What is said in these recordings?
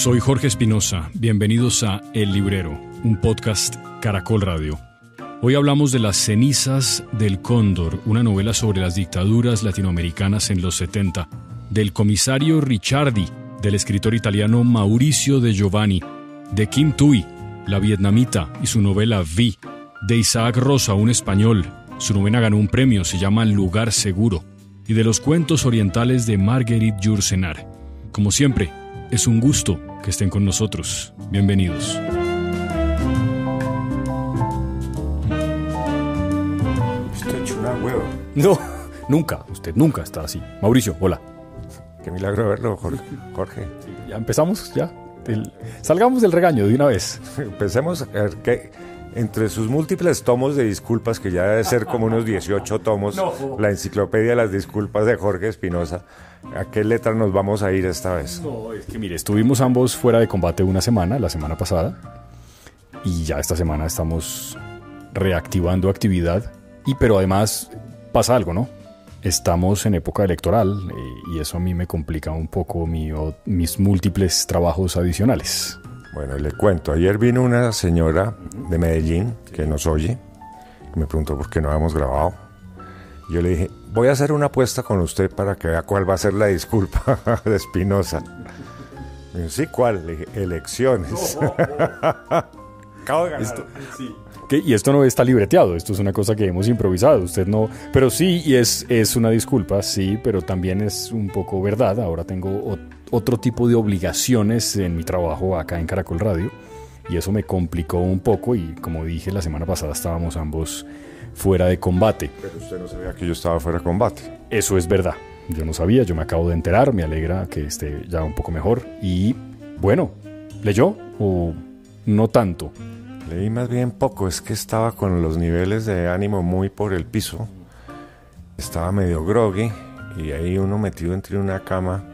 Soy Jorge Espinosa, bienvenidos a El Librero, un podcast Caracol Radio. Hoy hablamos de Las cenizas del cóndor, una novela sobre las dictaduras latinoamericanas en los 70, del comisario Ricciardi, del escritor italiano Mauricio de Giovanni, de Kim Tui, la vietnamita, y su novela Vi, de Isaac Rosa, un español. Su novena ganó un premio, se llama Lugar Seguro, y de los cuentos orientales de Marguerite Jursenar. Como siempre, es un gusto que estén con nosotros. Bienvenidos. Estoy una huevo. No, nunca, usted nunca está así. Mauricio, hola. Qué milagro verlo, Jorge. ya empezamos, ya. salgamos del regaño de una vez. Empecemos, a ver, ¿qué, entre sus múltiples tomos de disculpas, que ya debe ser como unos 18 tomos, la enciclopedia de las disculpas de Jorge Espinosa, ¿a qué letra nos vamos a ir esta vez? No, es que mire, estuvimos ambos fuera de combate una semana, la semana pasada, y ya esta semana estamos reactivando actividad, y pero además pasa algo, ¿no? Estamos en época electoral eh, y eso a mí me complica un poco mis múltiples trabajos adicionales. Bueno, le cuento. Ayer vino una señora de Medellín que nos oye. Me preguntó por qué no habíamos grabado. Yo le dije, voy a hacer una apuesta con usted para que vea cuál va a ser la disculpa de Espinosa. Sí, ¿cuál? Le elecciones. y esto no está libreteado, esto es una cosa que hemos improvisado. Usted no. Pero sí, y es, es una disculpa, sí, pero también es un poco verdad. Ahora tengo otro tipo de obligaciones en mi trabajo acá en Caracol Radio y eso me complicó un poco y como dije la semana pasada estábamos ambos fuera de combate. Pero usted no sabía que yo estaba fuera de combate. Eso es verdad. Yo no sabía, yo me acabo de enterar, me alegra que esté ya un poco mejor y bueno, ¿leyó o no tanto? Leí más bien poco, es que estaba con los niveles de ánimo muy por el piso, estaba medio groggy y ahí uno metido entre una cama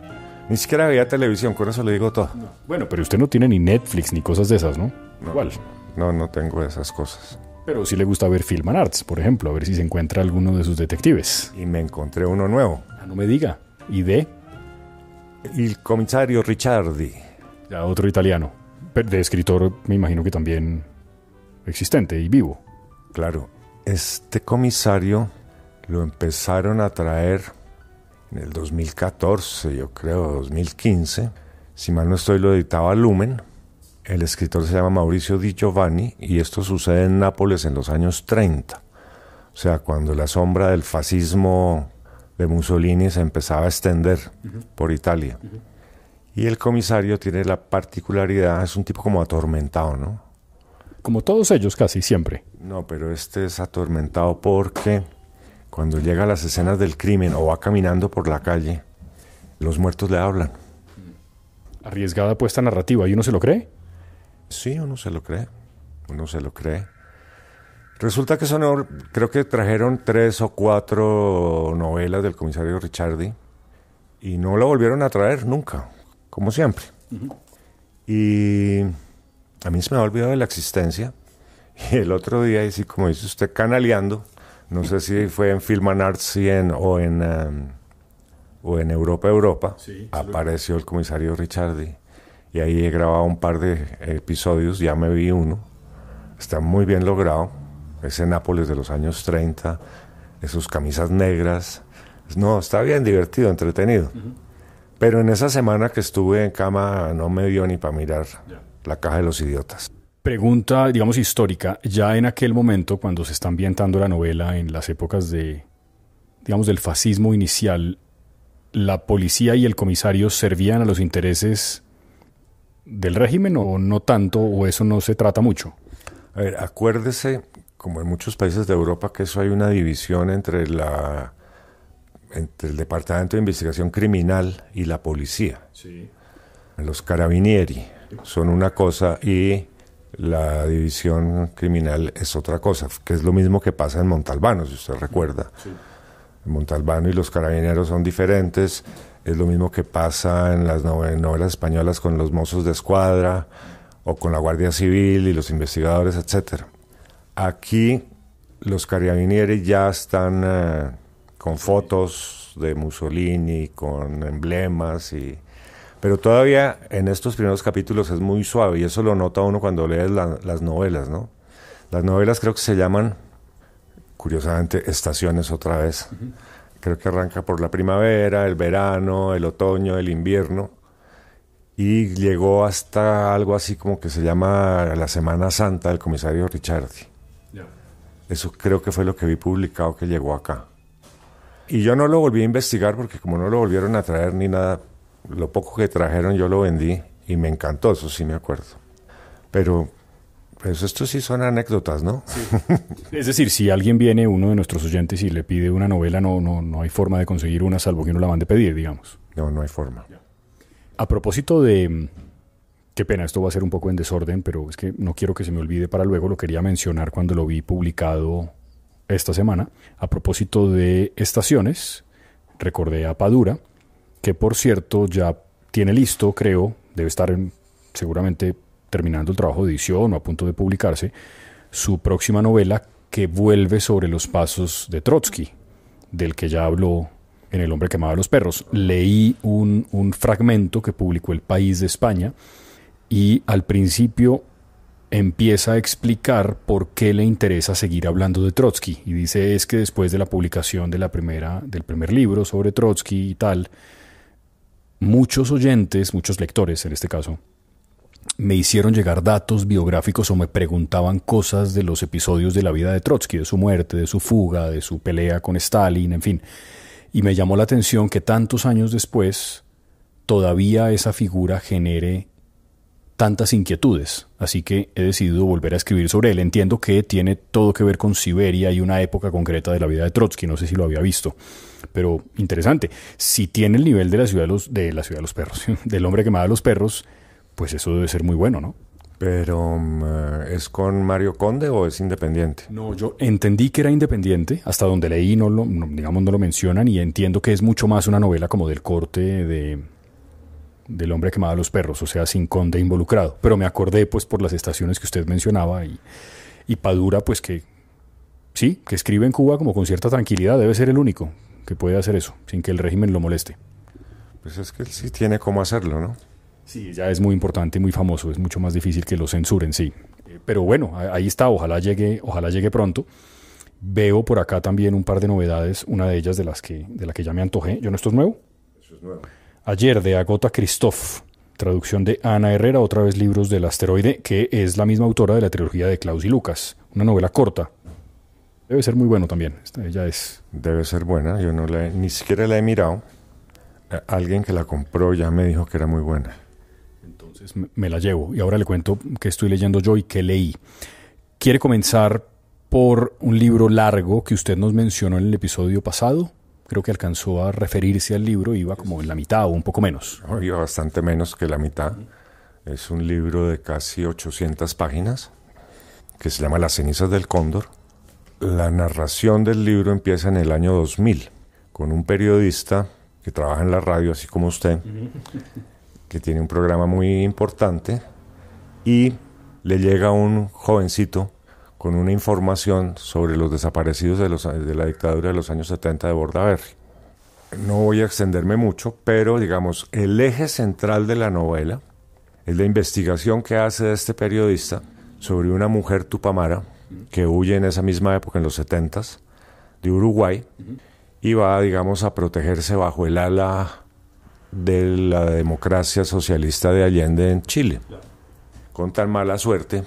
ni siquiera veía televisión, con eso le digo todo. Bueno, pero usted no tiene ni Netflix ni cosas de esas, ¿no? no Igual. No, no tengo esas cosas. Pero sí le gusta ver Film and Arts, por ejemplo, a ver si se encuentra alguno de sus detectives. Y me encontré uno nuevo. Ah, no me diga. ¿Y de? El comisario Ricciardi. Ya otro italiano. De escritor, me imagino que también existente y vivo. Claro. Este comisario lo empezaron a traer en el 2014, yo creo, 2015. Si mal no estoy, lo editaba Lumen. El escritor se llama Mauricio Di Giovanni y esto sucede en Nápoles en los años 30. O sea, cuando la sombra del fascismo de Mussolini se empezaba a extender por Italia. Y el comisario tiene la particularidad, es un tipo como atormentado, ¿no? Como todos ellos casi siempre. No, pero este es atormentado porque cuando llega a las escenas del crimen o va caminando por la calle, los muertos le hablan. Arriesgada puesta narrativa, ¿y uno se lo cree? Sí, uno se lo cree, uno se lo cree. Resulta que son, creo que trajeron tres o cuatro novelas del comisario Richardi y no la volvieron a traer nunca, como siempre. Y a mí se me ha olvidado de la existencia. Y el otro día, y como dice usted, canaleando, no sé si fue en Film and 100 o en, um, o en Europa Europa. apareció el comisario Richardi y ahí he grabado un par de episodios, ya me vi uno. Está muy bien logrado. Ese Nápoles de los años 30, Esas camisas negras. No, está bien divertido, entretenido. Pero en esa semana que estuve en cama no me dio ni para mirar la caja de los idiotas pregunta, digamos, histórica. Ya en aquel momento, cuando se está ambientando la novela, en las épocas de, digamos, del fascismo inicial, ¿la policía y el comisario servían a los intereses del régimen o no tanto, o eso no se trata mucho? A ver, acuérdese, como en muchos países de Europa, que eso hay una división entre la entre el Departamento de Investigación Criminal y la policía. Sí. Los carabinieri son una cosa y la división criminal es otra cosa, que es lo mismo que pasa en Montalbano, si usted recuerda. Montalbano y los carabineros son diferentes, es lo mismo que pasa en las novelas españolas con los mozos de escuadra o con la Guardia Civil y los investigadores, etc. Aquí los carabineros ya están eh, con fotos de Mussolini, con emblemas y pero todavía en estos primeros capítulos es muy suave y eso lo nota uno cuando lees las novelas, ¿no? Las novelas creo que se llaman, curiosamente, estaciones otra vez. Creo que arranca por la primavera, el verano, el otoño, el invierno y llegó hasta algo así como que se llama la Semana Santa del comisario Richardi. Eso creo que fue lo que vi publicado que llegó acá. Y yo no lo volví a investigar porque como no lo volvieron a traer ni nada, lo poco que trajeron yo lo vendí y me encantó, eso sí me acuerdo. Pero pues esto sí son anécdotas, ¿no? Es decir, si alguien viene, uno de nuestros oyentes, y le pide una novela, no, no, no hay forma de conseguir una, salvo que no la van mande pedir, digamos. No, no hay forma. A propósito de... Qué pena, esto va a ser un poco en desorden, pero es que no quiero que se me olvide para luego, lo quería mencionar cuando lo vi publicado esta semana. A propósito de estaciones, recordé a Padura, que por cierto ya tiene listo, creo, debe estar seguramente terminando el trabajo de edición o a punto de publicarse, su próxima novela que vuelve sobre los pasos de Trotsky, del que ya habló en El hombre que amaba a los perros. Leí un, fragmento que publicó El País de España y al principio empieza a explicar por qué le interesa seguir hablando de Trotsky y dice es que después de la publicación de la primera, del primer libro sobre Trotsky y tal, muchos oyentes, muchos lectores en este caso, me hicieron llegar datos biográficos o me preguntaban cosas de los episodios de la vida de Trotsky, de su muerte, de su fuga, de su pelea con Stalin, en fin. Y me llamó la atención que tantos años después todavía esa figura genere tantas inquietudes, así que he decidido volver a escribir sobre él. Entiendo que tiene todo que ver con Siberia y una época concreta de la vida de Trotsky, no sé si lo había visto, pero interesante. Si tiene el nivel de la ciudad de los, la ciudad de los perros, del hombre que mata a los perros, pues eso debe ser muy bueno, ¿no? Pero eh, ¿es con Mario Conde o es independiente? No, yo entendí que era independiente, hasta donde leí no lo, digamos no lo mencionan y entiendo que es mucho más una novela como del corte de del hombre que amaba a los perros, o sea, sin conde involucrado. Pero me acordé pues por las estaciones que usted mencionaba y, y Padura pues que sí, que escribe en Cuba como con cierta tranquilidad, debe ser el único que puede hacer eso, sin que el régimen lo moleste. Pues es que él sí tiene cómo hacerlo, ¿no? Sí, ya es muy importante, y muy famoso, es mucho más difícil que lo censuren, sí. Eh, pero bueno, ahí está, ojalá llegue, ojalá llegue pronto. Veo por acá también un par de novedades, una de ellas de las que, de la que ya me antojé. ¿Yo no esto es nuevo? Eso es nuevo. Ayer de Agota Christoph, traducción de Ana Herrera, otra vez libros del asteroide, que es la misma autora de la trilogía de Klaus y Lucas, una novela corta. Debe ser muy bueno también, Esta, ella es. Debe ser buena, yo no la ni siquiera la he mirado. Eh, alguien que la compró ya me dijo que era muy buena. Entonces me la llevo y ahora le cuento que estoy leyendo yo y qué leí. Quiere comenzar por un libro largo que usted nos mencionó en el episodio pasado, creo que alcanzó a referirse al libro, iba como en la mitad o un poco menos. iba bastante menos que la mitad. Es un libro de casi 800 páginas que se llama Las cenizas del cóndor. La narración del libro empieza en el año 2000 con un periodista que trabaja en la radio, así como usted, que tiene un programa muy importante y le llega un jovencito con una información sobre los desaparecidos de, la dictadura de los años 70 de Bordaberry. No voy a extenderme mucho, pero digamos, el eje central de la novela es la investigación que hace este periodista sobre una mujer tupamara que huye en esa misma época, en los 70 de Uruguay, y va, digamos, a protegerse bajo el ala de la democracia socialista de Allende en Chile. Con tan mala suerte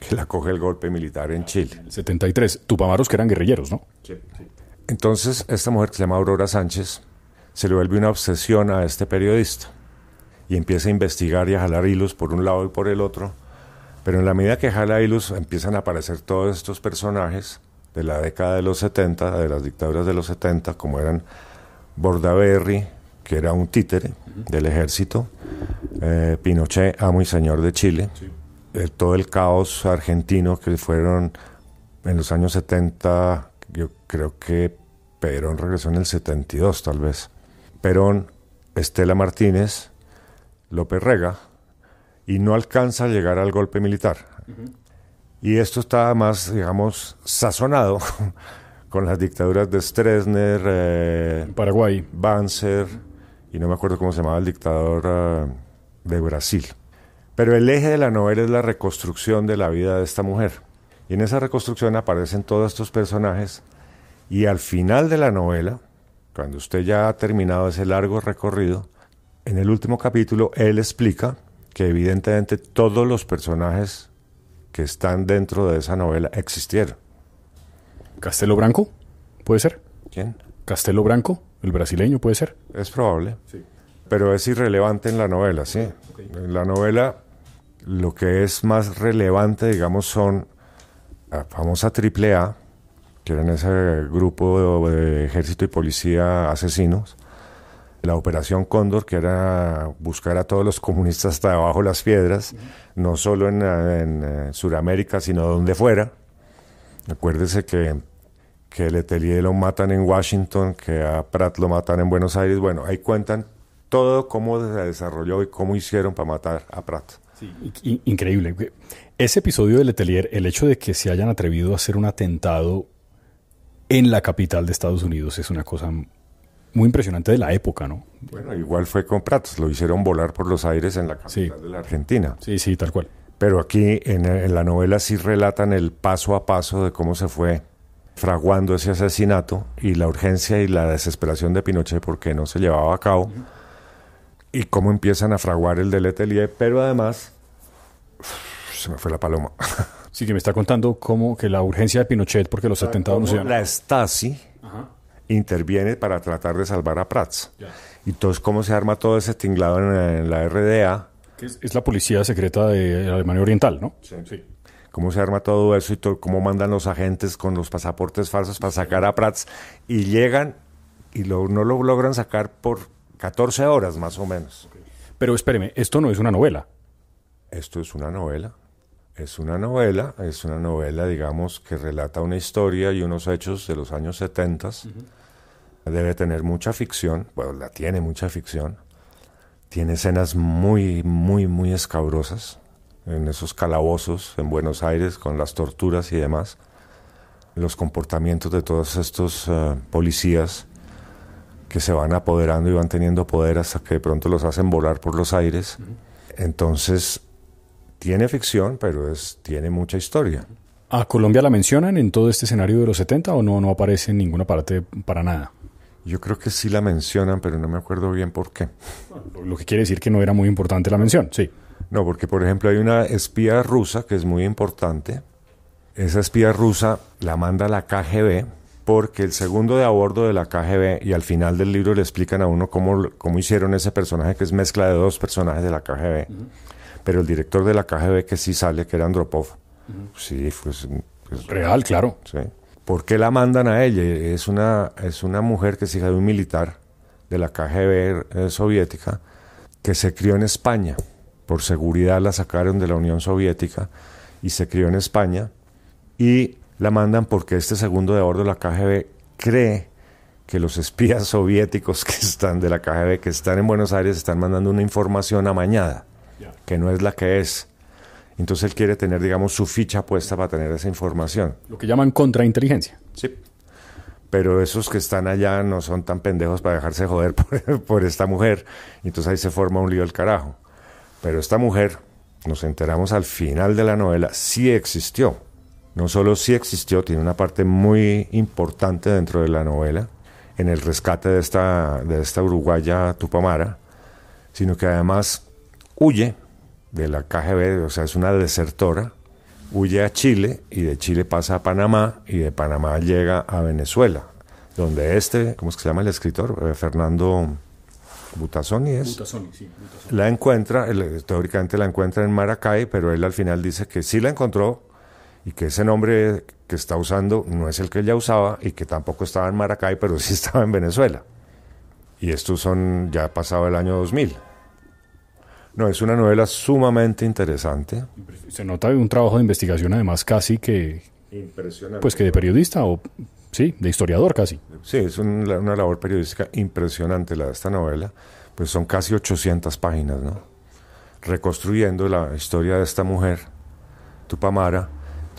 que la coge el golpe militar en Chile. 73. Tupamaros que eran guerrilleros, ¿no? Sí, Entonces, esta mujer que se llama Aurora Sánchez se le vuelve una obsesión a este periodista y empieza a investigar y a jalar hilos por un lado y por el otro. Pero en la medida que jala hilos empiezan a aparecer todos estos personajes de la década de los 70, de las dictaduras de los 70, como eran Bordaberry, que era un títere del ejército, eh, Pinochet, amo y señor de Chile. Eh, todo el caos argentino que fueron en los años 70, yo creo que Perón regresó en el 72 tal vez. Perón, Estela Martínez, López Rega, y no alcanza a llegar al golpe militar. Y esto está más, digamos, sazonado con las dictaduras de Stresner, eh, Paraguay, Banzer, y no me acuerdo cómo se llamaba el dictador eh, de Brasil. Pero el eje de la novela es la reconstrucción de la vida de esta mujer. Y en esa reconstrucción aparecen todos estos personajes y al final de la novela, cuando usted ya ha terminado ese largo recorrido, en el último capítulo él explica que evidentemente todos los personajes que están dentro de esa novela existieron. ¿Castelo Branco? ¿Puede ser? ¿Quién? ¿Castelo Branco? ¿El brasileño puede ser? Es probable. Sí. Pero es irrelevante en la novela, sí. En la novela lo que es más relevante, digamos, son la famosa AAA, que eran ese grupo de, ejército y policía asesinos, la Operación Cóndor, que era buscar a todos los comunistas hasta debajo las piedras, no solo en, eh, Sudamérica, sino donde fuera. Acuérdese que, que Letelier lo matan en Washington, que a Pratt lo matan en Buenos Aires. Bueno, ahí cuentan todo cómo se desarrolló y cómo hicieron para matar a Pratt increíble. Ese episodio de Letelier, el hecho de que se hayan atrevido a hacer un atentado en la capital de Estados Unidos es una cosa muy impresionante de la época, ¿no? Bueno, igual fue con Pratos, lo hicieron volar por los aires en la capital de la Argentina. Sí, sí, tal cual. Pero aquí en, la novela sí relatan el paso a paso de cómo se fue fraguando ese asesinato y la urgencia y la desesperación de Pinochet porque no se llevaba a cabo y cómo empiezan a fraguar el del Letelier, pero además se me fue la paloma. Sí, que me está contando cómo que la urgencia de Pinochet, porque los atentados no se La Stasi interviene para tratar de salvar a Prats. y Entonces, ¿cómo se arma todo ese tinglado en, la RDA? Que es, la policía secreta de Alemania Oriental, ¿no? Sí. sí. ¿Cómo se arma todo eso y cómo mandan los agentes con los pasaportes falsos para sacar a Prats? Y llegan y no lo logran sacar por 14 horas más o menos. Pero espéreme, esto no es una novela. Esto es una novela. Es una novela, es una novela, digamos, que relata una historia y unos hechos de los años 70. Debe tener mucha ficción, bueno, la tiene mucha ficción. Tiene escenas muy, muy, muy escabrosas en esos calabozos en Buenos Aires con las torturas y demás. Los comportamientos de todos estos eh, policías que se van apoderando y van teniendo poder hasta que de pronto los hacen volar por los aires. Entonces, tiene ficción, pero es, tiene mucha historia. ¿A Colombia la mencionan en todo este escenario de los 70 o no, no aparece en ninguna parte para nada? Yo creo que sí la mencionan, pero no me acuerdo bien por qué. Lo que quiere decir que no era muy importante la mención, sí. No, porque por ejemplo hay una espía rusa que es muy importante. Esa espía rusa la manda a la KGB, porque el segundo de a bordo de la KGB, y al final del libro le explican a uno cómo, cómo hicieron ese personaje, que es mezcla de dos personajes de la KGB, pero el director de la KGB que sí sale, que era Andropov, sí, pues, pues, Real, claro. Sí. ¿Por qué la mandan a ella? Es una, es una mujer que es hija de un militar de la KGB eh, soviética que se crió en España. Por seguridad la sacaron de la Unión Soviética y se crió en España. Y la mandan porque este segundo de bordo de la KGB cree que los espías soviéticos que están de la KGB, que están en Buenos Aires, están mandando una información amañada, que no es la que es. Entonces él quiere tener, digamos, su ficha puesta para tener esa información. Lo que llaman contrainteligencia. Sí. Pero esos que están allá no son tan pendejos para dejarse joder por, esta mujer. Entonces ahí se forma un lío del carajo. Pero esta mujer, nos enteramos al final de la novela, sí existió no solo sí existió, tiene una parte muy importante dentro de la novela, en el rescate de esta, de esta uruguaya Tupamara, sino que además huye de la KGB, o sea, es una desertora, huye a Chile y de Chile pasa a Panamá y de Panamá llega a Venezuela, donde este, ¿cómo es que se llama el escritor? Eh, Fernando Butazoni es. sí. La encuentra, históricamente la encuentra en Maracay, pero él al final dice que sí la encontró, y que ese nombre que está usando no es el que ella usaba y que tampoco estaba en Maracay, pero sí estaba en Venezuela. Y estos son ya pasado el año 2000. No, es una novela sumamente interesante. Se nota un trabajo de investigación además casi que... Impresionante. Pues que de periodista o... Sí, de historiador casi. Sí, es una labor periodística impresionante la de esta novela. Pues son casi 800 páginas, ¿no? Reconstruyendo la historia de esta mujer, Tupamara,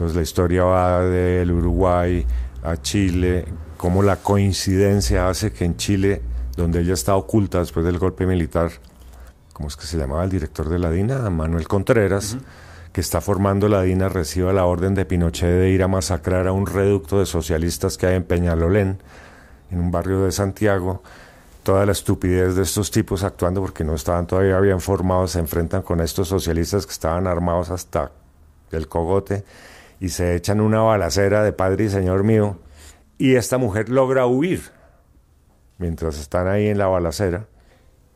entonces la historia va del Uruguay a Chile, cómo la coincidencia hace que en Chile, donde ella está oculta después del golpe militar, ¿cómo es que se llamaba el director de la DINA? Manuel Contreras, que está formando la DINA, reciba la orden de Pinochet de ir a masacrar a un reducto de socialistas que hay en Peñalolén, en un barrio de Santiago. Toda la estupidez de estos tipos actuando porque no estaban todavía bien formados, se enfrentan con estos socialistas que estaban armados hasta el cogote y se echan una balacera de padre y señor mío. Y esta mujer logra huir mientras están ahí en la balacera.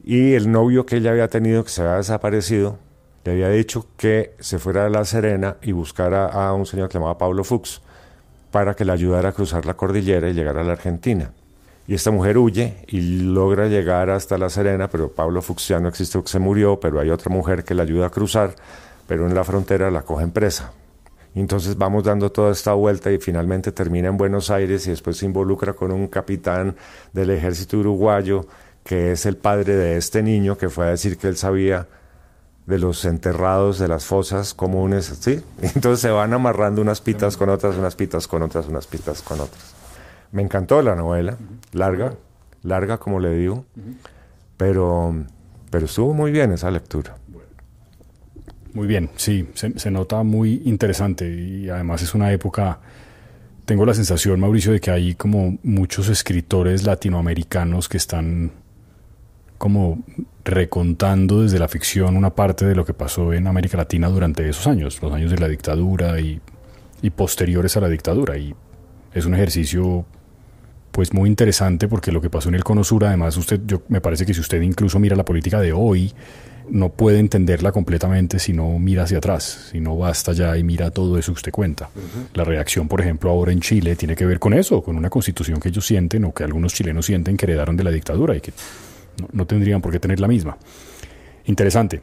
Y el novio que ella había tenido, que se había desaparecido, le había dicho que se fuera a La Serena y buscara a un señor que llamaba Pablo Fuchs para que le ayudara a cruzar la cordillera y llegar a la Argentina. Y esta mujer huye y logra llegar hasta La Serena, pero Pablo Fuchs ya no existe, se murió, pero hay otra mujer que la ayuda a cruzar, pero en la frontera la coge presa. Entonces vamos dando toda esta vuelta y finalmente termina en Buenos Aires y después se involucra con un capitán del ejército uruguayo que es el padre de este niño que fue a decir que él sabía de los enterrados, de las fosas comunes, ¿sí? Entonces se van amarrando unas pitas con otras, unas pitas con otras, unas pitas con otras. Me encantó la novela, larga, larga como le digo, pero, pero estuvo muy bien esa lectura. Muy bien, sí, se, nota muy interesante y además es una época, tengo la sensación, Mauricio, de que hay como muchos escritores latinoamericanos que están como recontando desde la ficción una parte de lo que pasó en América Latina durante esos años, los años de la dictadura y, posteriores a la dictadura. Y es un ejercicio pues muy interesante porque lo que pasó en el Cono Sur, además usted, yo me parece que si usted incluso mira la política de hoy, no puede entenderla completamente si no mira hacia atrás, si no va hasta allá y mira todo eso que usted cuenta. La reacción, por ejemplo, ahora en Chile tiene que ver con eso, con una constitución que ellos sienten o que algunos chilenos sienten que heredaron de la dictadura y que no, tendrían por qué tener la misma. Interesante.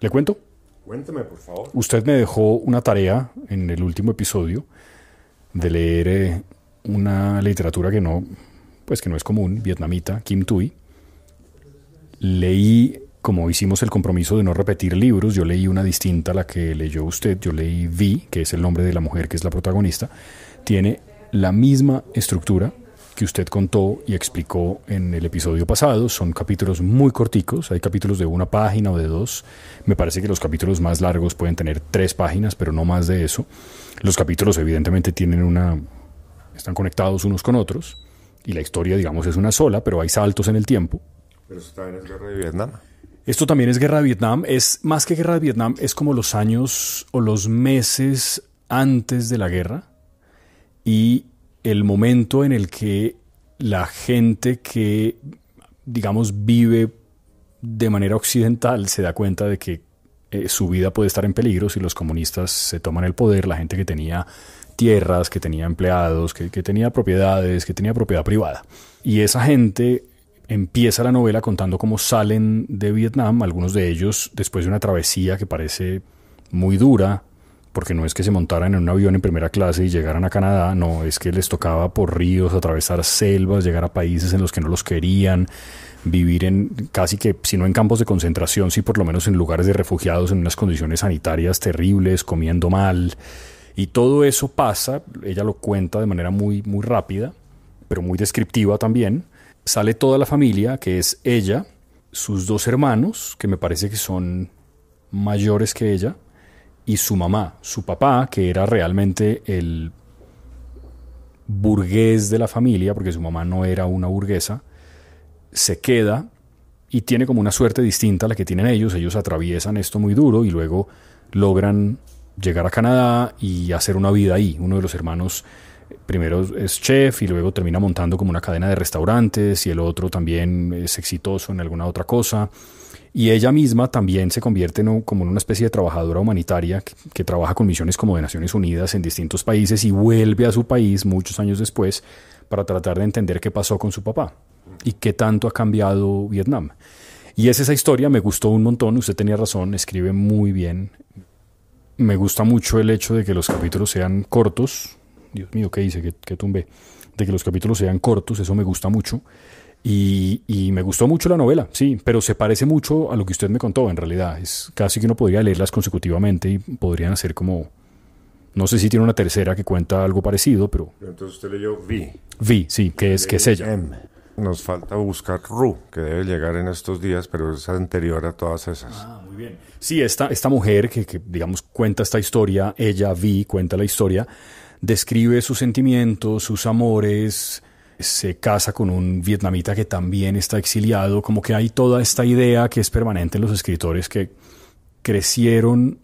¿Le cuento? Cuénteme, por favor. Usted me dejó una tarea en el último episodio de leer eh, una literatura que no, pues que no es común, vietnamita, Kim Tui. Leí como hicimos el compromiso de no repetir libros, yo leí una distinta a la que leyó usted, yo leí Vi, que es el nombre de la mujer que es la protagonista, tiene la misma estructura que usted contó y explicó en el episodio pasado. Son capítulos muy corticos, hay capítulos de una página o de dos. Me parece que los capítulos más largos pueden tener tres páginas, pero no más de eso. Los capítulos evidentemente tienen una... están conectados unos con otros y la historia, digamos, es una sola, pero hay saltos en el tiempo. Pero eso en el guerra de Vietnam. Esto también es guerra de Vietnam. Es más que guerra de Vietnam, es como los años o los meses antes de la guerra y el momento en el que la gente que, digamos, vive de manera occidental se da cuenta de que eh, su vida puede estar en peligro si los comunistas se toman el poder, la gente que tenía tierras, que tenía empleados, que, que tenía propiedades, que tenía propiedad privada. Y esa gente Empieza la novela contando cómo salen de Vietnam, algunos de ellos después de una travesía que parece muy dura, porque no es que se montaran en un avión en primera clase y llegaran a Canadá, no, es que les tocaba por ríos, atravesar selvas, llegar a países en los que no los querían, vivir en casi que, si no en campos de concentración, sí por lo menos en lugares de refugiados, en unas condiciones sanitarias terribles, comiendo mal. Y todo eso pasa, ella lo cuenta de manera muy, muy rápida, pero muy descriptiva también sale toda la familia, que es ella, sus dos hermanos, que me parece que son mayores que ella, y su mamá, su papá, que era realmente el burgués de la familia, porque su mamá no era una burguesa, se queda y tiene como una suerte distinta a la que tienen ellos. Ellos atraviesan esto muy duro y luego logran llegar a Canadá y hacer una vida ahí. Uno de los hermanos primero es chef y luego termina montando como una cadena de restaurantes y el otro también es exitoso en alguna otra cosa. Y ella misma también se convierte en, como en una especie de trabajadora humanitaria que, que trabaja con misiones como de Naciones Unidas en distintos países y vuelve a su país muchos años después para tratar de entender qué pasó con su papá y qué tanto ha cambiado Vietnam. Y es esa historia, me gustó un montón, usted tenía razón, escribe muy bien. Me gusta mucho el hecho de que los capítulos sean cortos, Dios mío, ¿qué dice, ¿Qué, qué tumbé? De que los capítulos sean cortos, eso me gusta mucho. Y, me gustó mucho la novela, sí, pero se parece mucho a lo que usted me contó, en realidad. Es casi que uno podría leerlas consecutivamente y podrían hacer como... No sé si tiene una tercera que cuenta algo parecido, pero... Entonces usted leyó Vi. Vi, sí, que es, que es ella. Nos falta buscar Ru, que debe llegar en estos días, pero es anterior a todas esas. Ah, muy bien. Sí, esta, esta mujer que, que digamos, cuenta esta historia, ella, Vi, cuenta la historia describe sus sentimientos, sus amores, se casa con un vietnamita que también está exiliado, como que hay toda esta idea que es permanente en los escritores que crecieron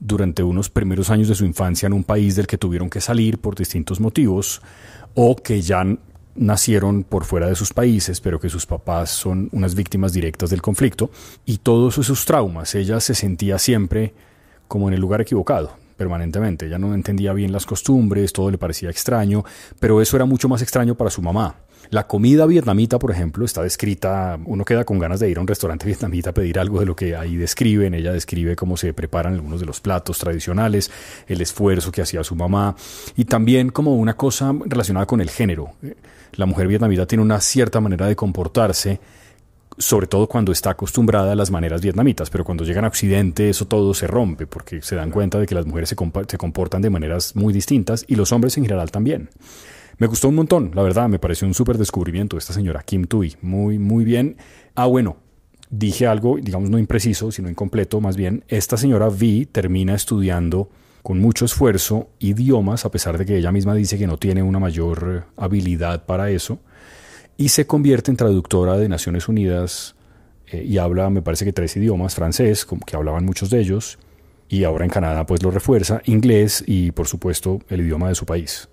durante unos primeros años de su infancia en un país del que tuvieron que salir por distintos motivos o que ya nacieron por fuera de sus países, pero que sus papás son unas víctimas directas del conflicto y todos esos traumas. Ella se sentía siempre como en el lugar equivocado, permanentemente. Ella no entendía bien las costumbres, todo le parecía extraño, pero eso era mucho más extraño para su mamá. La comida vietnamita, por ejemplo, está descrita, uno queda con ganas de ir a un restaurante vietnamita a pedir algo de lo que ahí describen, ella describe cómo se preparan algunos de los platos tradicionales, el esfuerzo que hacía su mamá y también como una cosa relacionada con el género. La mujer vietnamita tiene una cierta manera de comportarse sobre todo cuando está acostumbrada a las maneras vietnamitas, pero cuando llegan a Occidente eso todo se rompe porque se dan cuenta de que las mujeres se, comportan de maneras muy distintas y los hombres en general también. Me gustó un montón, la verdad, me pareció un súper descubrimiento esta señora Kim Tui, muy, muy bien. Ah, bueno, dije algo, digamos, no impreciso, sino incompleto más bien. Esta señora Vi termina estudiando con mucho esfuerzo idiomas, a pesar de que ella misma dice que no tiene una mayor habilidad para eso y se convierte en traductora de Naciones Unidas eh, y habla, me parece que tres idiomas, francés, como que hablaban muchos de ellos, y ahora en Canadá pues lo refuerza, inglés y por supuesto el idioma de su país,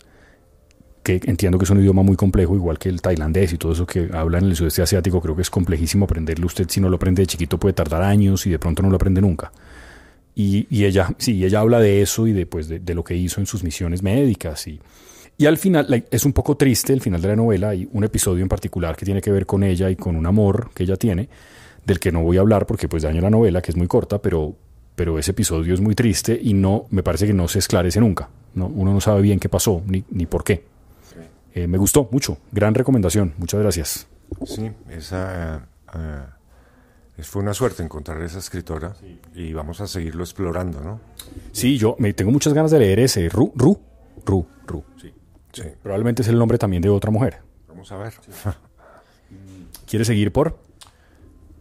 que entiendo que es un idioma muy complejo, igual que el tailandés y todo eso que habla en el sudeste asiático, creo que es complejísimo aprenderlo. Usted si no lo aprende de chiquito puede tardar años y de pronto no lo aprende nunca. Y, ella, sí, ella habla de eso y pues, de, de lo que hizo en sus misiones médicas y y al final, es un poco triste el final de la novela, hay un episodio en particular que tiene que ver con ella y con un amor que ella tiene, del que no voy a hablar porque pues daño la novela, que es muy corta, pero, pero ese episodio es muy triste y no, me parece que no se esclarece nunca. No, uno no sabe bien qué pasó ni, ni por qué. Eh, me gustó mucho, gran recomendación, muchas gracias. Sí, esa eh, fue una suerte encontrar a esa escritora y vamos a seguirlo explorando, ¿no? Sí, yo me tengo muchas ganas de leer ese Ru, Ru, Ru, Ru. Probablemente es el nombre también de otra mujer. Vamos a ver. ¿Quieres seguir por?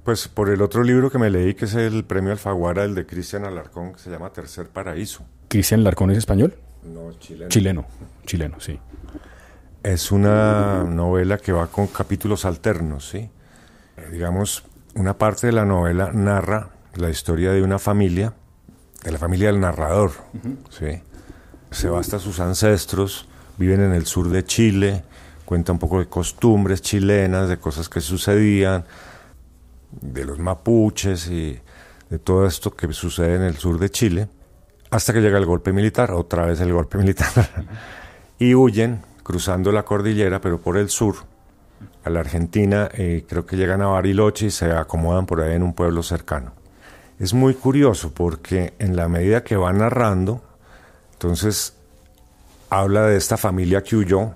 Pues por el otro libro que me leí, que es el premio Alfaguara, el de Cristian Alarcón, que se llama Tercer Paraíso. ¿Cristian Alarcón es español? No, chileno. Chileno, chileno, sí. Es una novela que va con capítulos alternos, ¿sí? Eh, digamos, una parte de la novela narra la historia de una familia, de la familia del narrador, ¿sí? Se va hasta sus ancestros, viven en el sur de Chile, cuenta un poco de costumbres chilenas, de cosas que sucedían, de los mapuches y de todo esto que sucede en el sur de Chile, hasta que llega el golpe militar, otra vez el golpe militar, y huyen cruzando la cordillera, pero por el sur, a la Argentina, y eh, creo que llegan a Bariloche y se acomodan por ahí en un pueblo cercano. Es muy curioso porque en la medida que va narrando, entonces habla de esta familia que huyó,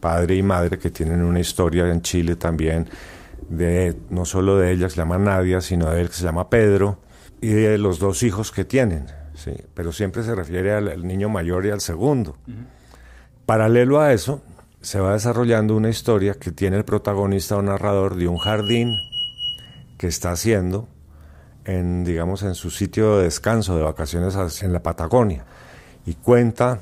padre y madre, que tienen una historia en Chile también, de no solo de ella que se llama Nadia, sino de él que se llama Pedro, y de los dos hijos que tienen. Sí, pero siempre se refiere al, niño mayor y al segundo. Paralelo a eso, se va desarrollando una historia que tiene el protagonista o narrador de un jardín que está haciendo en, digamos, en su sitio de descanso, de vacaciones en la Patagonia. Y cuenta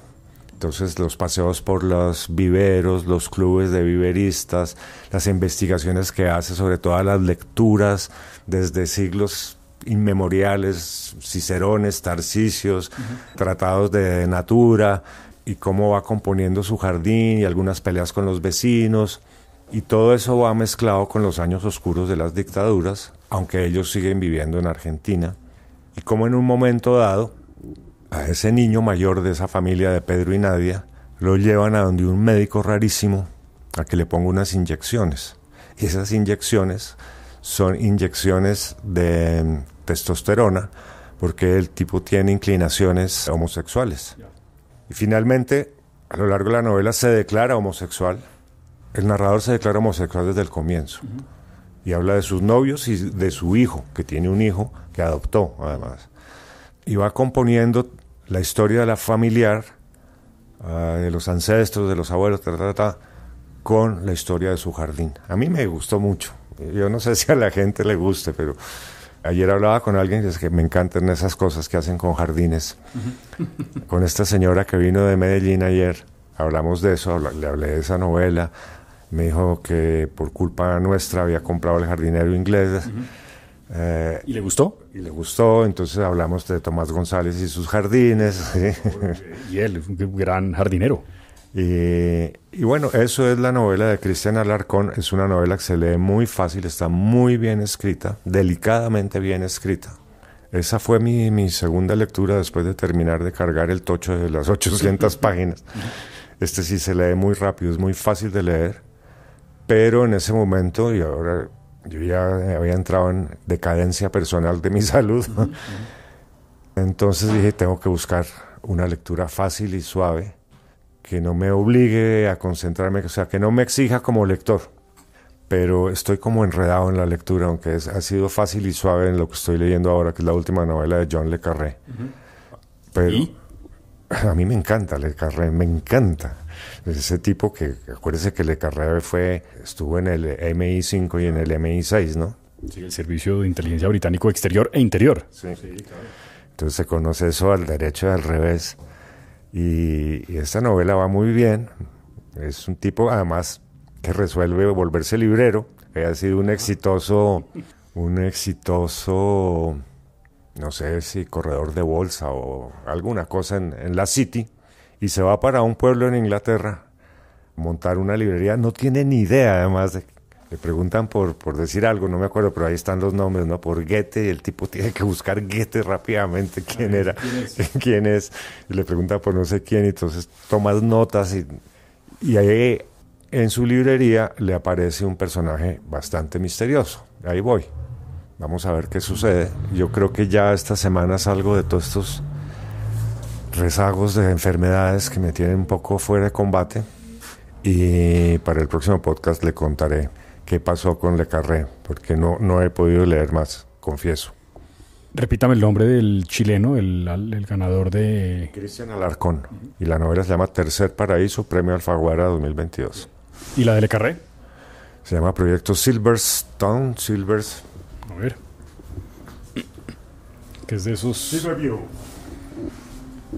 entonces los paseos por los viveros, los clubes de viveristas, las investigaciones que hace, sobre todas las lecturas desde siglos inmemoriales, Cicerones, Tarcicios, tratados de natura y cómo va componiendo su jardín y algunas peleas con los vecinos. Y todo eso va mezclado con los años oscuros de las dictaduras, aunque ellos siguen viviendo en Argentina. Y como en un momento dado a ese niño mayor de esa familia de Pedro y Nadia, lo llevan a donde un médico rarísimo a que le ponga unas inyecciones. Y esas inyecciones son inyecciones de mm, testosterona porque el tipo tiene inclinaciones homosexuales. Y finalmente, a lo largo de la novela se declara homosexual. El narrador se declara homosexual desde el comienzo. Y habla de sus novios y de su hijo, que tiene un hijo que adoptó además. Y va componiendo la historia de la familiar, ah, de los ancestros, de los abuelos, con la historia de su jardín. A mí me gustó mucho. Yo no sé si a la gente le guste, pero ayer hablaba con alguien y es que me encantan esas cosas que hacen con jardines. con esta señora que vino de Medellín ayer, hablamos de eso, le hablé de esa novela. Me dijo que por culpa nuestra había comprado el jardinero inglés. Eh, ¿Y le gustó? Y le gustó, entonces hablamos de Tomás González y sus jardines. Y él, un gran jardinero. Y, bueno, eso es la novela de Cristian Alarcón. Es una novela que se lee muy fácil, está muy bien escrita, delicadamente bien escrita. Esa fue mi, mi segunda lectura después de terminar de cargar el tocho de las 800 páginas. Este sí se lee muy rápido, es muy fácil de leer, pero en ese momento, y ahora yo ya había entrado en decadencia personal de mi salud. Entonces dije, tengo que buscar una lectura fácil y suave, que no me obligue a concentrarme, o sea, que no me exija como lector. Pero estoy como enredado en la lectura, aunque es, ha sido fácil y suave en lo que estoy leyendo ahora, que es la última novela de John Le Carré. Pero, a mí me encanta Le Carré, me encanta. Ese tipo que, acuérdese que Le Carré fue, estuvo en el MI5 y en el MI6, ¿no? Sí, el Servicio de Inteligencia Británico Exterior e Interior. Sí, claro. Entonces se conoce eso al derecho y al revés. Y, y esta novela va muy bien. Es un tipo, además, que resuelve volverse librero. Ha sido un exitoso, un exitoso no sé si corredor de bolsa o alguna cosa en, la City, y se va para un pueblo en Inglaterra montar una librería, no tiene ni idea además de, le preguntan por, por decir algo, no me acuerdo, pero ahí están los nombres, ¿no? Por y el tipo tiene que buscar guete rápidamente, quién era, quién es? y le pregunta por no sé quién, y entonces tomas notas y, y ahí en su librería le aparece un personaje bastante misterioso, ahí voy. Vamos a ver qué sucede. Yo creo que ya esta semana salgo de todos estos rezagos de enfermedades que me tienen un poco fuera de combate. Y para el próximo podcast le contaré qué pasó con Le Carré, porque no, no he podido leer más, confieso. Repítame el nombre del chileno, el, ganador de... Cristian Alarcón. Y la novela se llama Tercer Paraíso, Premio Alfaguara 2022. ¿Y la de Le Carré? Se llama Proyecto Silverstone, Silvers a ver. ¿qué es de esos. Silverview.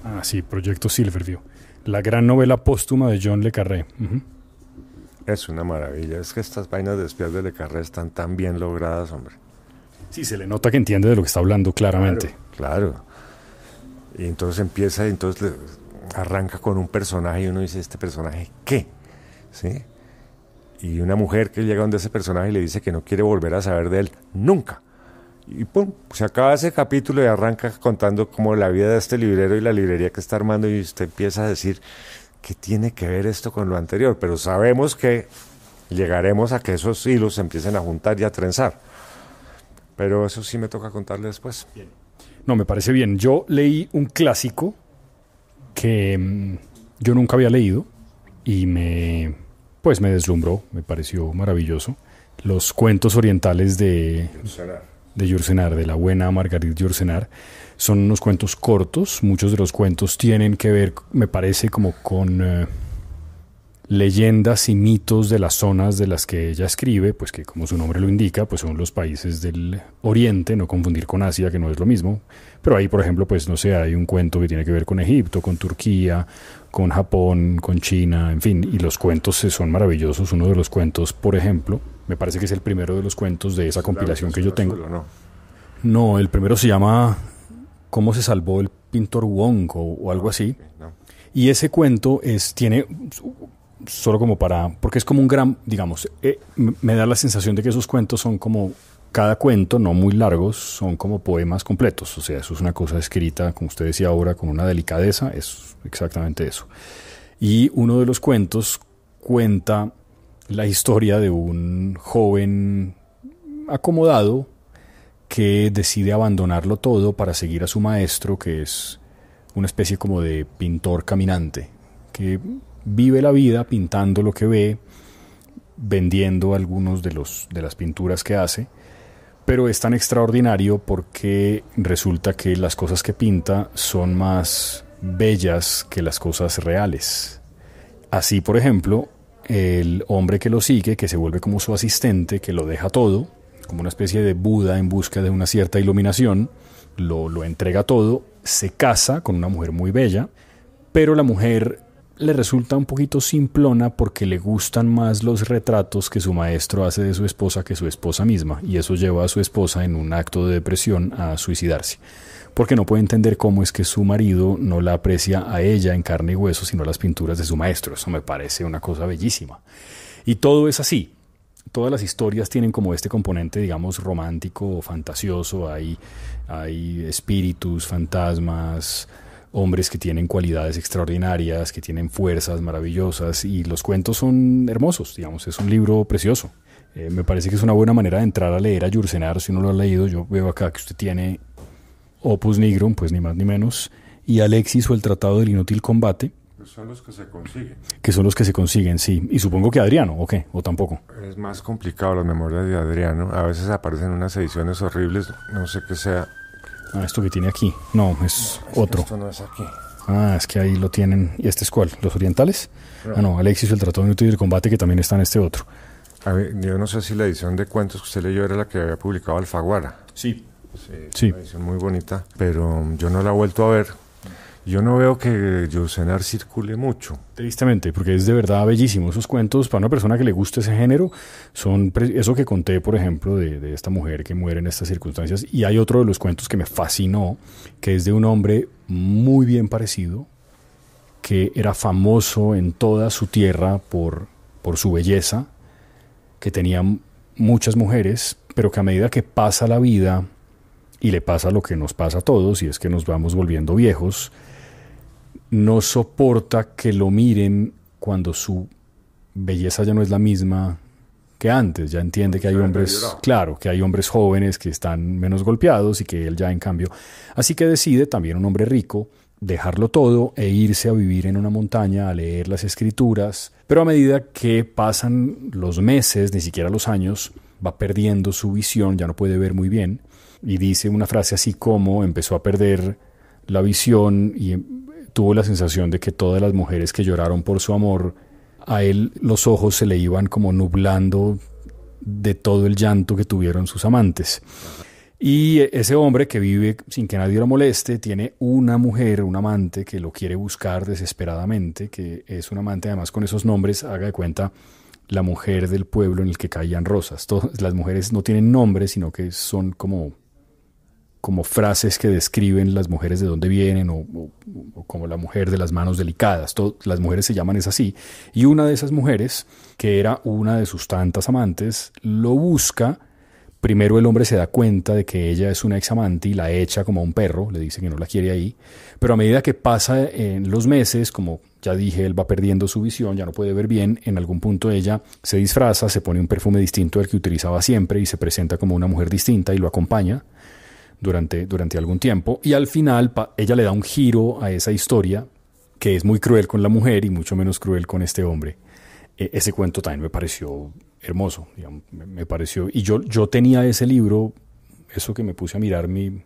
Ah, sí, Proyecto Silverview. La gran novela póstuma de John Le Carré. Es una maravilla. Es que estas vainas de espías de Le Carré están tan bien logradas, hombre. Sí, se le nota que entiende de lo que está hablando claramente. Claro. Y entonces empieza, y entonces arranca con un personaje y uno dice, ¿este personaje qué? ¿Sí? y una mujer que llega donde ese personaje y le dice que no quiere volver a saber de él nunca. Y pum, se acaba ese capítulo y arranca contando como la vida de este librero y la librería que está armando y usted empieza a decir que tiene que ver esto con lo anterior, pero sabemos que llegaremos a que esos hilos se empiecen a juntar y a trenzar. Pero eso sí me toca contarle después. No, me parece bien. Yo leí un clásico que mm, yo nunca había leído y me pues me deslumbró, me pareció maravilloso. Los cuentos orientales de de Yurcenar, de la buena Margarit Yursenar, son unos cuentos cortos, muchos de los cuentos tienen que ver, me parece, como con eh, leyendas y mitos de las zonas de las que ella escribe, pues que como su nombre lo indica, pues son los países del Oriente, no confundir con Asia, que no es lo mismo, pero ahí, por ejemplo, pues no sé, hay un cuento que tiene que ver con Egipto, con Turquía, con Japón, con China, en fin, y los cuentos son maravillosos. Uno de los cuentos, por ejemplo, me parece que es el primero de los cuentos de esa compilación que yo tengo. No, el primero se llama ¿Cómo se salvó el pintor Wong o, algo ah, así? Y ese cuento es, tiene, solo como para, porque es como un gran, digamos, eh, me da la sensación de que esos cuentos son como cada cuento, no muy largos, son como poemas completos. O sea, eso es una cosa escrita, como usted decía ahora, con una delicadeza. Es exactamente eso. Y uno de los cuentos cuenta la historia de un joven acomodado que decide abandonarlo todo para seguir a su maestro, que es una especie como de pintor caminante, que vive la vida pintando lo que ve, vendiendo algunos de, los, de las pinturas que hace, pero es tan extraordinario porque resulta que las cosas que pinta son más bellas que las cosas reales. Así, por ejemplo, el hombre que lo sigue, que se vuelve como su asistente, que lo deja todo, como una especie de Buda en busca de una cierta iluminación, lo, lo entrega todo, se casa con una mujer muy bella, pero la mujer le resulta un poquito simplona porque le gustan más los retratos que su maestro hace de su esposa que su esposa misma, y eso lleva a su esposa en un acto de depresión a suicidarse porque no puede entender cómo es que su marido no la aprecia a ella en carne y hueso, sino las pinturas de su maestro. Eso me parece una cosa bellísima. Y todo es así. Todas las historias tienen como este componente, digamos, romántico o fantasioso. Hay, hay espíritus, fantasmas, hombres que tienen cualidades extraordinarias, que tienen fuerzas maravillosas y los cuentos son hermosos, digamos, es un libro precioso. Eh, me parece que es una buena manera de entrar a leer a Yurcenar, si uno lo ha leído, yo veo acá que usted tiene Opus Nigrum, pues ni más ni menos, y Alexis o el Tratado del Inútil Combate. Que son los que se consiguen. Que son los que se consiguen, sí. Y supongo que Adriano, ¿o qué? ¿O tampoco? Es más complicado las memorias de Adriano. A veces aparecen unas ediciones horribles, no sé qué sea. Ah, esto que tiene aquí. No, es, otro. Esto no es aquí. Ah, es que ahí lo tienen. ¿Y este es cuál? ¿Los orientales? Ah, no, Alexis, o el Tratado del Inútil Combate, que también está en este otro. A ver, yo no sé si la edición de cuentos que usted leyó era la que había publicado Alfaguara. Sí. Sí, Una muy bonita, pero mm, yo no la he vuelto a ver. Yo no veo que Yosenar circule mucho. Tristemente, porque es de verdad bellísimo. Esos cuentos, para una persona que le guste ese género, son eso que conté, por ejemplo, de, de, esta mujer que muere en estas circunstancias. Y hay otro de los cuentos que me fascinó, que es de un hombre muy bien parecido, que era famoso en toda su tierra por, por su belleza, que tenía muchas mujeres, pero que a medida que pasa la vida y le pasa lo que nos pasa a todos, y es que nos vamos volviendo viejos, no soporta que lo miren cuando su belleza ya no es la misma que antes. Ya entiende que hay hombres, claro, que hay hombres jóvenes que están menos golpeados y que él ya en cambio. Así que decide también un hombre rico dejarlo todo e irse a vivir en una montaña, a leer las escrituras, pero a medida que pasan los meses, ni siquiera los años, va perdiendo su visión, ya no puede ver muy bien, y dice una frase así como empezó a perder la visión y eh, tuvo la sensación de que todas las mujeres que lloraron por su amor, a él los ojos se le iban como nublando de todo el llanto que tuvieron sus amantes. Y eh, ese hombre que vive sin que nadie lo moleste, tiene una mujer, un amante que lo quiere buscar desesperadamente, que es un amante además con esos nombres, haga de cuenta, la mujer del pueblo en el que caían rosas. Todas, las mujeres no tienen nombre, sino que son como como frases que describen las mujeres de dónde vienen o, como la mujer de las manos delicadas. todas las mujeres se llaman es así. Y una de esas mujeres, que era una de sus tantas amantes, lo busca. Primero el hombre se da cuenta de que ella es una ex amante y la echa como un perro, le dice que no la quiere ahí. Pero a medida que pasa en eh, los meses, como ya dije, él va perdiendo su visión, ya no puede ver bien, en algún punto ella se disfraza, se pone un perfume distinto al que utilizaba siempre y se presenta como una mujer distinta y lo acompaña durante, algún tiempo. Y al final ella le da un giro a esa historia que es muy cruel con la mujer y mucho menos cruel con este hombre. E, ese cuento también me pareció hermoso, me, pareció. Y yo, yo tenía ese libro, eso que me puse a mirar mi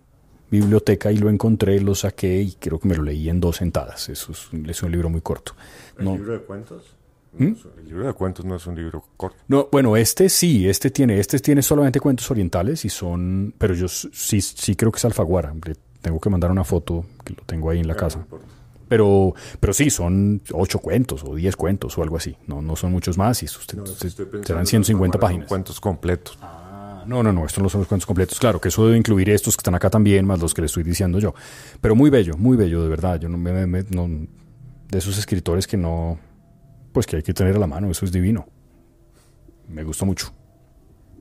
biblioteca y lo encontré, lo saqué y creo que me lo leí en dos sentadas. Eso es, un libro muy corto. no, libro de cuentos? ¿Mm? El libro de cuentos no es un libro corto. No, bueno, este sí, este tiene, este tiene solamente cuentos orientales y son, pero yo sí, creo que es Alfaguara. tengo que mandar una foto que lo tengo ahí en la ah, casa. pero, pero sí, son ocho cuentos o diez cuentos o algo así. No, no son muchos más y serán 150 páginas. Cuentos completos. Ah, no, no, no, estos no son los cuentos completos. Claro, que eso debe incluir estos que están acá también, más los que le estoy diciendo yo. Pero muy bello, muy bello, de verdad. Yo no me, de esos escritores que no, pues que hay que tener a la mano, eso es divino. Me gustó mucho.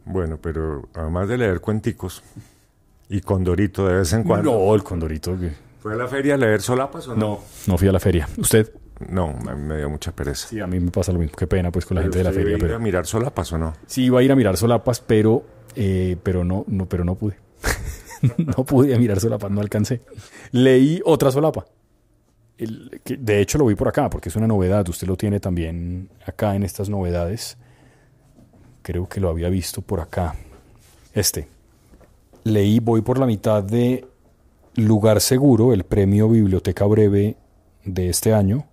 Bueno, pero además de leer cuenticos y Condorito de vez en cuando. No, el Condorito. ¿Fue a la feria a leer solapas o no? No, no fui a la feria. ¿Usted? No, me, me dio mucha pereza. Sí, a mí me pasa lo mismo. Qué pena, pues, con la gente de la feria. Iba pero... a mirar solapas o no? Sí, iba a ir a mirar solapas, pero, eh, pero, no, no, pero no pude. no pude mirar solapas, no alcancé. Leí otra solapa de hecho lo vi por acá, porque es una novedad, usted lo tiene también acá en estas novedades. Creo que lo había visto por acá. Este. Leí, voy por la mitad de Lugar Seguro, el premio Biblioteca Breve de este año,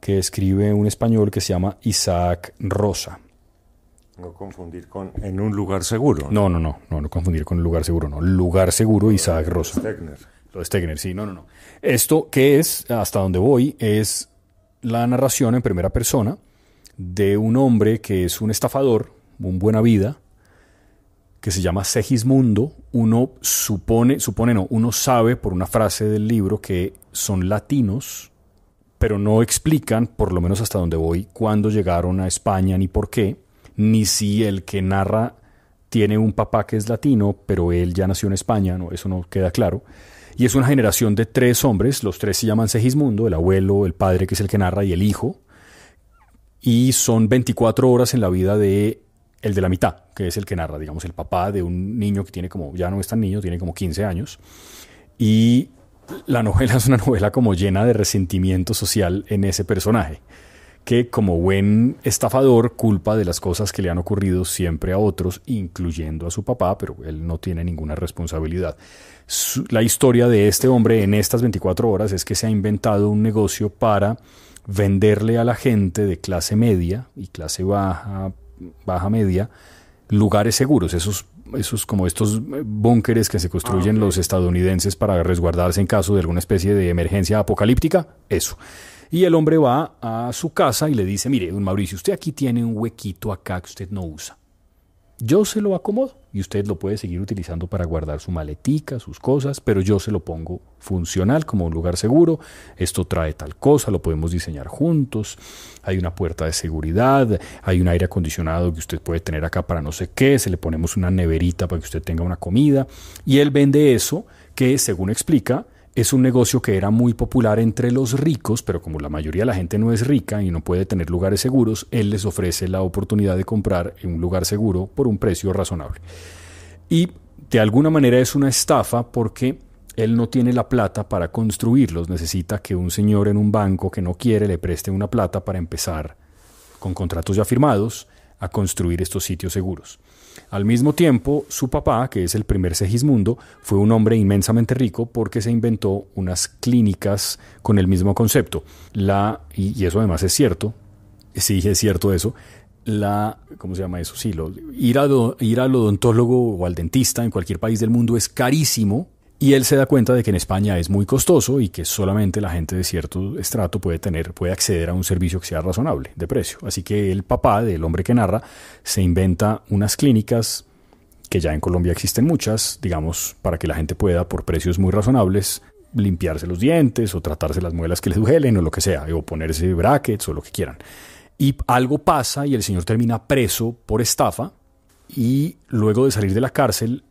que escribe un español que se llama Isaac Rosa. No confundir con En un lugar seguro. No, no, no, no, no, confundir con lugar seguro, no. Lugar seguro, Isaac Rosa. Lo Stegner, sí, no, no, no. Esto que es, hasta donde voy, es la narración en primera persona de un hombre que es un estafador, un buena vida, que se llama Segismundo. Uno supone, supone no, uno sabe por una frase del libro que son latinos, pero no explican, por lo menos hasta donde voy, cuándo llegaron a España ni por qué, ni si el que narra tiene un papá que es latino, pero él ya nació en España, no, eso no queda claro y es una generación de tres hombres, los tres se llaman Segismundo, el abuelo, el padre que es el que narra y el hijo, y son 24 horas en la vida de el de la mitad, que es el que narra, digamos, el papá de un niño que tiene como, ya no es tan niño, tiene como 15 años, y la novela es una novela como llena de resentimiento social en ese personaje, que como buen estafador culpa de las cosas que le han ocurrido siempre a otros, incluyendo a su papá, pero él no tiene ninguna responsabilidad la historia de este hombre en estas 24 horas es que se ha inventado un negocio para venderle a la gente de clase media y clase baja, baja media, lugares seguros, esos, esos como estos eh, búnkeres que se ah, construyen los estadounidenses para resguardarse en caso de alguna especie de emergencia apocalíptica, eso. Y el hombre va a su casa y le dice, mire, don Mauricio, usted aquí tiene un huequito acá que usted no usa. Yo se lo acomodo y usted lo puede seguir utilizando para guardar su maletica, sus cosas, pero yo se lo pongo funcional como un lugar seguro. Esto trae tal cosa, lo podemos diseñar juntos. Hay una puerta de seguridad, hay un aire acondicionado que usted puede tener acá para no sé qué, se le ponemos una neverita para que usted tenga una comida y él vende eso que según explica es un negocio que era muy popular entre los ricos, pero como la mayoría de la gente no es rica y no puede tener lugares seguros, él les ofrece la oportunidad de comprar en un lugar seguro por un precio razonable. Y de alguna manera es una estafa porque él no tiene la plata para construirlos, necesita que un señor en un banco que no quiere le preste una plata para empezar con contratos ya firmados a construir estos sitios seguros. Al mismo tiempo, su papá, que es el primer Segismundo, fue un hombre inmensamente rico porque se inventó unas clínicas con el mismo concepto. La, y, eso además es cierto, sí es cierto eso, la, ¿cómo se llama eso? Sí, ir al odontólogo o al dentista en cualquier país del mundo es carísimo y él se da cuenta de que en España es muy costoso y que solamente la gente de cierto estrato puede tener, puede acceder a un servicio que sea razonable de precio. Así que el papá del hombre que narra se inventa unas clínicas que ya en Colombia existen muchas, digamos, para que la gente pueda por precios muy razonables limpiarse los dientes o tratarse las muelas que les duelen o lo que sea, o ponerse brackets o lo que quieran. Y algo pasa y el señor termina preso por estafa y luego de salir de la cárcel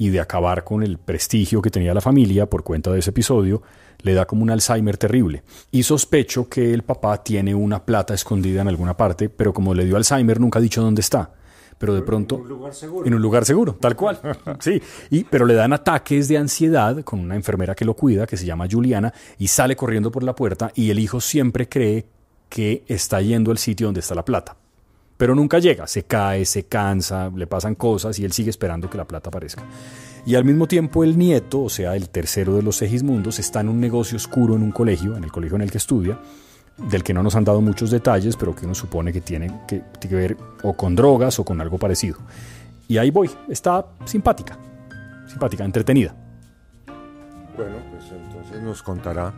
y de acabar con el prestigio que tenía la familia por cuenta de ese episodio, le da como un Alzheimer terrible. Y sospecho que el papá tiene una plata escondida en alguna parte, pero como le dio Alzheimer nunca ha dicho dónde está. Pero de pronto... En un lugar seguro. En un lugar seguro, tal cual. Sí. Y, pero le dan ataques de ansiedad con una enfermera que lo cuida, que se llama Juliana, y sale corriendo por la puerta y el hijo siempre cree que está yendo al sitio donde está la plata pero nunca llega, se cae, se cansa, le pasan cosas y él sigue esperando que la plata aparezca. Y al mismo tiempo el nieto, o sea, el tercero de los ejismundos está en un negocio oscuro en un colegio, en el colegio en el que estudia, del que no nos han dado muchos detalles, pero que uno supone que tiene que, que ver o con drogas o con algo parecido. Y ahí voy, está simpática, simpática, entretenida. Bueno, pues entonces nos contará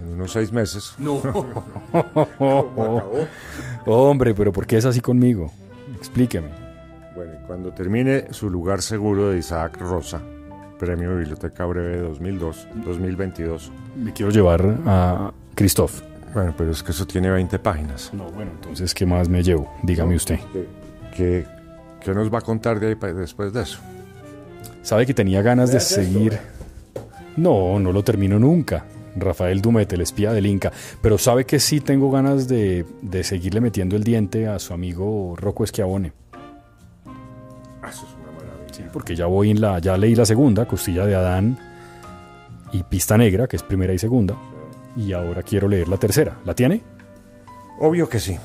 en unos seis meses. No. Hombre, pero ¿por qué es así conmigo? Explíqueme. Bueno, cuando termine su lugar seguro de Isaac Rosa, Premio Biblioteca Breve 2002, 2022. Me quiero llevar a Christoph. Bueno, pero es que eso tiene 20 páginas. No, bueno, entonces, ¿qué más me llevo? Dígame usted. ¿Qué, nos va a contar de después de eso? Sabe que tenía ganas de seguir. no, no lo termino nunca. Rafael Dumet, el espía del Inca. Pero sabe que sí tengo ganas de, seguirle metiendo el diente a su amigo Rocco Esquiabone. Ah, eso es una maravilla. Sí, porque ya voy en la, ya leí la segunda, Costilla de Adán y Pista Negra, que es primera y segunda. Y ahora quiero leer la tercera. ¿La tiene? Obvio que sí.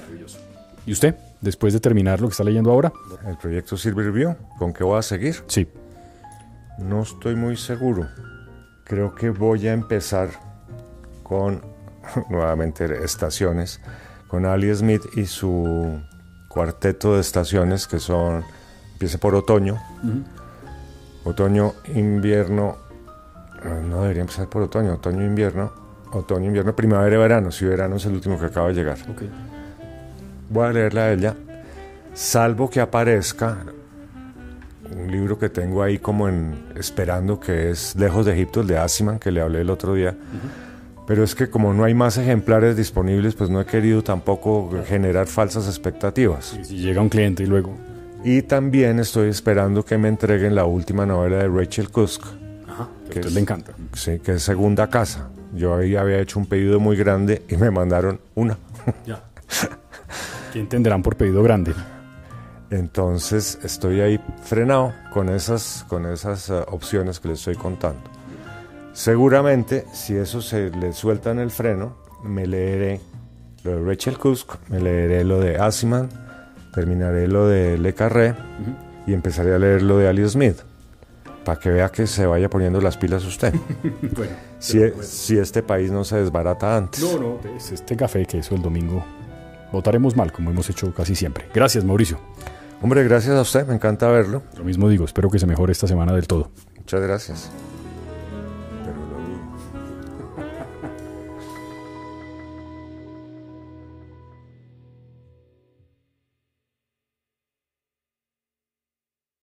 Maravilloso. ¿Y usted? Después de terminar lo que está leyendo ahora. El proyecto Silver ¿con qué voy a seguir? Sí. No estoy muy seguro creo que voy a empezar con, nuevamente, estaciones, con Ali Smith y su cuarteto de estaciones que son, empieza por otoño, otoño, invierno, eh, no debería empezar por otoño, otoño, invierno, otoño, invierno, primavera verano, si verano es el último que acaba de llegar. Voy a leerla a ella, salvo que aparezca un libro que tengo ahí como en esperando, que es Lejos de Egipto, el de Asiman, que le hablé el otro día. Pero es que como no hay más ejemplares disponibles, pues no he querido tampoco generar falsas expectativas. Y si llega un cliente y luego... Y también estoy esperando que me entreguen la última novela de Rachel Cusk. Ajá, que a le encanta. Sí, que es Segunda Casa. Yo ahí había hecho un pedido muy grande y me mandaron una. Ya. ¿Qué entenderán por pedido grande? Entonces estoy ahí frenado con esas, con esas eh, opciones que les estoy contando. Seguramente, si eso se le suelta en el freno, me leeré lo de Rachel Cusk, me leeré lo de Asiman, terminaré lo de Le Carré y empezaré a leer lo de Ali Smith para que vea que se vaya poniendo las pilas usted. E, si, este país no se desbarata antes. No, no, pues este café que hizo el domingo votaremos mal, como hemos hecho casi siempre. Gracias, Mauricio. Hombre, gracias a usted, me encanta verlo. Lo mismo digo, espero que se mejore esta semana del todo. Muchas gracias.